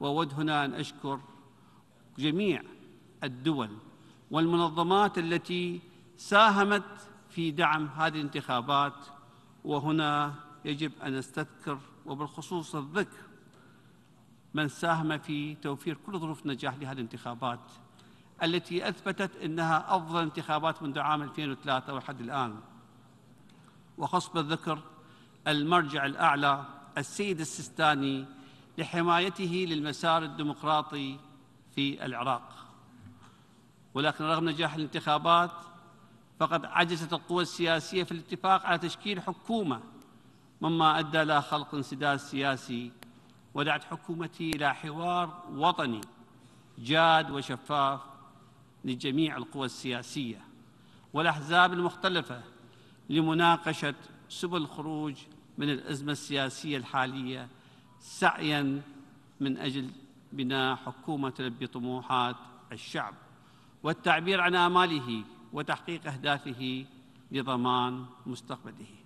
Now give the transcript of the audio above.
وأود هنا أن أشكر جميع الدول والمنظمات التي ساهمت في دعم هذه الانتخابات وهنا يجب أن أستذكر وبالخصوص الذكر من ساهم في توفير كل ظروف نجاح لهذه الانتخابات التي أثبتت أنها أفضل انتخابات منذ عام 2003 ولحد الآن وخصب الذكر المرجع الأعلى السيد السيستاني لحمايته للمسار الديمقراطي في العراق ولكن رغم نجاح الانتخابات فقد عجزت القوى السياسية في الاتفاق على تشكيل حكومة مما أدى إلى خلق انسداد سياسي ودعت حكومتي إلى حوار وطني جاد وشفاف لجميع القوى السياسية والأحزاب المختلفة لمناقشة سبل الخروج من الأزمة السياسية الحالية سعيا من أجل بناء حكومة تلبي طموحات الشعب والتعبير عن آماله وتحقيق أهدافه لضمان مستقبله